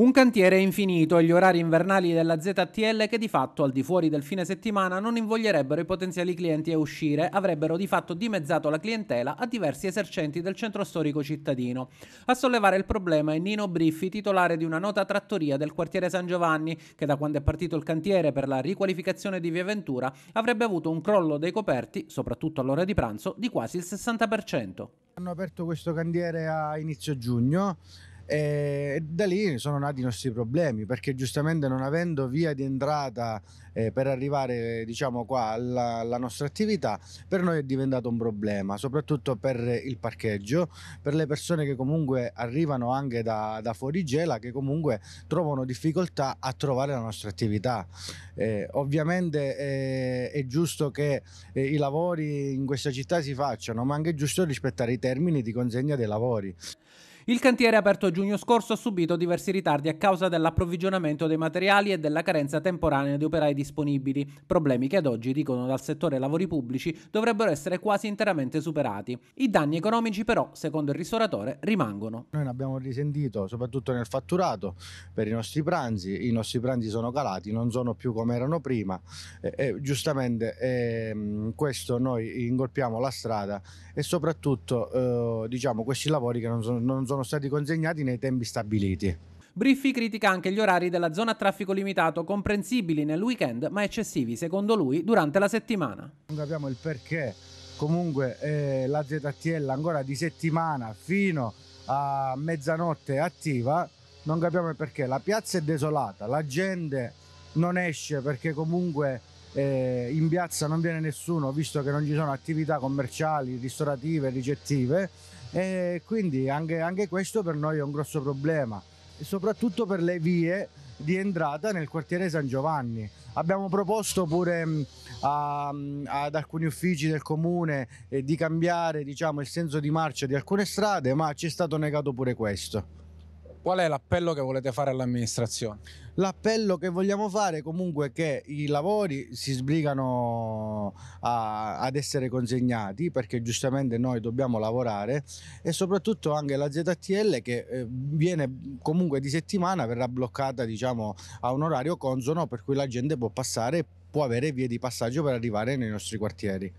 Un cantiere infinito e gli orari invernali della ZTL che di fatto al di fuori del fine settimana non invoglierebbero i potenziali clienti a uscire, avrebbero di fatto dimezzato la clientela a diversi esercenti del centro storico cittadino. A sollevare il problema è Nino Briffi, titolare di una nota trattoria del quartiere San Giovanni, che da quando è partito il cantiere per la riqualificazione di Via Ventura avrebbe avuto un crollo dei coperti, soprattutto all'ora di pranzo, di quasi il 60%. Hanno aperto questo cantiere a inizio giugno eh, e da lì sono nati i nostri problemi perché giustamente non avendo via di entrata eh, per arrivare diciamo qua alla, alla, nostra attività per noi è diventato un problema soprattutto per il parcheggio per le persone che comunque arrivano anche da, da fuori gela che comunque trovano difficoltà a trovare la nostra attività eh, ovviamente eh, è giusto che eh, i lavori in questa città si facciano ma anche è giusto rispettare i termini di consegna dei lavori il cantiere aperto a giugno scorso ha subito diversi ritardi a causa dell'approvvigionamento dei materiali e della carenza temporanea di operai disponibili, problemi che ad oggi, dicono dal settore lavori pubblici, dovrebbero essere quasi interamente superati. I danni economici però, secondo il ristoratore, rimangono. Noi ne abbiamo risentito soprattutto nel fatturato per i nostri pranzi, i nostri pranzi sono calati, non sono più come erano prima e, e giustamente e, ehm, questo noi ingolpiamo la strada e soprattutto eh, diciamo questi lavori che non sono, non sono sono stati consegnati nei tempi stabiliti. Briffi critica anche gli orari della zona a traffico limitato, comprensibili nel weekend ma eccessivi, secondo lui, durante la settimana. Non capiamo il perché comunque eh, la ZTL ancora di settimana fino a mezzanotte è attiva, non capiamo il perché. La piazza è desolata, la gente non esce perché comunque eh, in piazza non viene nessuno visto che non ci sono attività commerciali, ristorative, ricettive e quindi anche, anche questo per noi è un grosso problema, soprattutto per le vie di entrata nel quartiere San Giovanni. Abbiamo proposto pure mm, a, mm, ad alcuni uffici del comune eh, di cambiare diciamo, il senso di marcia di alcune strade, ma ci è stato negato pure questo. Qual è l'appello che volete fare all'amministrazione? L'appello che vogliamo fare comunque è che i lavori si sbrigano a, ad essere consegnati perché giustamente noi dobbiamo lavorare e soprattutto anche la ZTL che eh, viene comunque di settimana verrà bloccata diciamo a un orario consono per cui la gente può passare e può avere vie di passaggio per arrivare nei nostri quartieri.